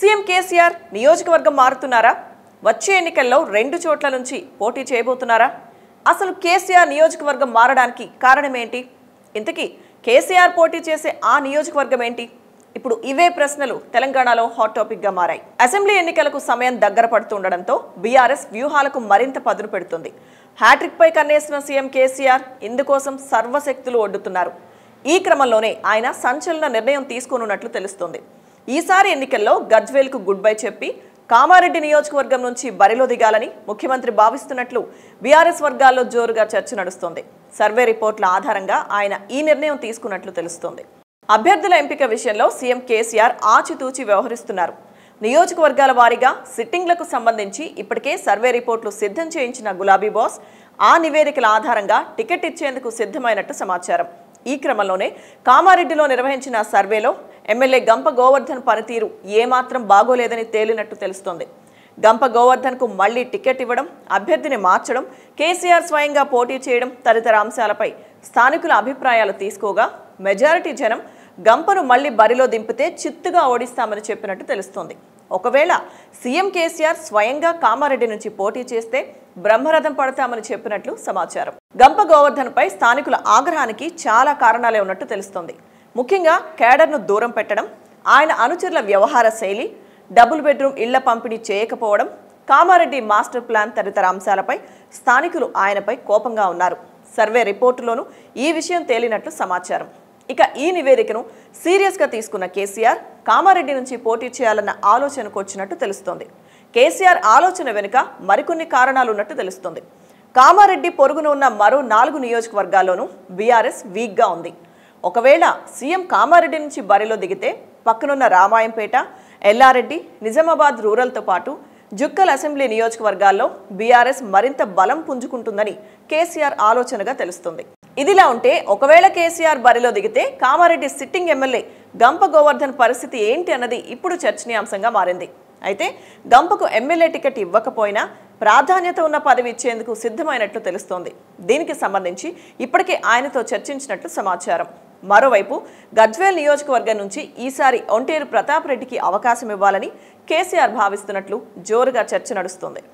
CM KCR నియోజకవర్గం మారుతున్నారా వచ్చే ఎన్నికల్లో రెండు చోట్ల నుంచి పోటీ చేయబోతున్నారా అసలు కేసీఆర్ నియోజకవర్గం మారడానికి కారణమేంటి ఇంతకీ కేసీఆర్ పోటీ చేసే ఆ నియోజకవర్గం ఏంటి ఇప్పుడు ఇవే ప్రశ్నలు తెలంగాణలో హాట్ టాపిక్గా మారాయి అసెంబ్లీ ఎన్నికలకు సమయం దగ్గర పడుతుండడంతో బీఆర్ఎస్ వ్యూహాలకు మరింత పదును పెడుతుంది హ్యాట్రిక్పై కన్నేసిన సీఎం కేసీఆర్ ఇందుకోసం సర్వశక్తులు ఒడ్డుతున్నారు ఈ క్రమంలోనే ఆయన సంచలన నిర్ణయం తీసుకోనున్నట్లు తెలుస్తోంది ఈసారి ఎన్నికల్లో కు గుడ్ బై చెప్పి కామారెడ్డి నియోజకవర్గం నుంచి బరిలో దిగాలని ముఖ్యమంత్రి భావిస్తున్నట్లు బీఆర్ఎస్ వర్గాల్లో జోరుగా చర్చ నడుస్తోంది సర్వే రిపోర్ట్ల ఆధారంగా ఆయన ఈ నిర్ణయం తీసుకున్నట్లు తెలుస్తోంది అభ్యర్థుల ఎంపిక విషయంలో సీఎం కేసీఆర్ ఆచితూచి వ్యవహరిస్తున్నారు నియోజకవర్గాల వారీగా సిట్టింగ్లకు సంబంధించి ఇప్పటికే సర్వే రిపోర్ట్లు సిద్ధం చేయించిన గులాబీ బాస్ ఆ నివేదికల ఆధారంగా టికెట్ ఇచ్చేందుకు సిద్ధమైనట్టు సమాచారం ఈ క్రమంలోనే కామారెడ్డిలో నిర్వహించిన సర్వేలో ఎమ్మెల్యే గంప గోవర్ధన్ పనితీరు ఏమాత్రం బాగోలేదని తేలినట్టు తెలుస్తోంది గంప గోవర్ధన్కు మళ్లీ టికెట్ ఇవ్వడం అభ్యర్థిని మార్చడం కేసీఆర్ స్వయంగా పోటీ చేయడం తదితర అంశాలపై స్థానికుల అభిప్రాయాలు తీసుకోగా మెజారిటీ జనం గంపను మళ్లీ బరిలో దింపితే చిత్తుగా ఓడిస్తామని చెప్పినట్టు తెలుస్తోంది ఒకవేళ సీఎం కేసీఆర్ స్వయంగా కామారెడ్డి నుంచి పోటీ చేస్తే బ్రహ్మరథం పడతామని చెప్పినట్లు సమాచారం గంప గోవర్ధన్పై స్థానికుల ఆగ్రహానికి చాలా కారణాలే ఉన్నట్టు తెలుస్తోంది ముఖ్యంగా కేడర్ను దూరం పెట్టడం ఆయన అనుచరుల వ్యవహార శైలి డబుల్ బెడ్రూమ్ ఇళ్ల పంపిణీ చేయకపోవడం కామారెడ్డి మాస్టర్ ప్లాన్ తదితర అంశాలపై స్థానికులు ఆయనపై కోపంగా ఉన్నారు సర్వే రిపోర్టులోనూ ఈ విషయం తేలినట్లు సమాచారం ఇక ఈ నివేదికను సీరియస్గా తీసుకున్న కేసీఆర్ కామారెడ్డి నుంచి పోటీ చేయాలన్న ఆలోచనకు వచ్చినట్టు తెలుస్తోంది కేసీఆర్ ఆలోచన వెనుక మరికొన్ని కారణాలు ఉన్నట్టు తెలుస్తుంది కామారెడ్డి పొరుగున ఉన్న మరో నాలుగు నియోజకవర్గాల్లోనూ బీఆర్ఎస్ వీక్గా ఉంది ఒకవేళ సీఎం కామారెడ్డి నుంచి బరిలో దిగితే పక్కనున్న రామాయంపేట ఎల్లారెడ్డి నిజామాబాద్ రూరల్తో పాటు జుక్కల్ అసెంబ్లీ నియోజకవర్గాల్లో బీఆర్ఎస్ మరింత బలం పుంజుకుంటుందని కేసీఆర్ ఆలోచనగా తెలుస్తుంది ఇదిలా ఉంటే ఒకవేళ కేసీఆర్ బరిలో దిగితే కామారెడ్డి సిట్టింగ్ ఎమ్మెల్యే గంప గోవర్ధన్ పరిస్థితి ఏంటి అన్నది ఇప్పుడు చర్చనీయాంశంగా మారింది అయితే గంపకు ఎమ్మెల్యే టికెట్ ఇవ్వకపోయినా ప్రాధాన్యత ఉన్న పదవి ఇచ్చేందుకు సిద్ధమైనట్లు తెలుస్తోంది దీనికి సంబంధించి ఇప్పటికే ఆయనతో చర్చించినట్లు సమాచారం మరోవైపు గజ్వేల్ నియోజకవర్గం నుంచి ఈసారి ఒంటేరు ప్రతాప్ రెడ్డికి అవకాశం ఇవ్వాలని కేసీఆర్ భావిస్తున్నట్లు జోరుగా చర్చ నడుస్తోంది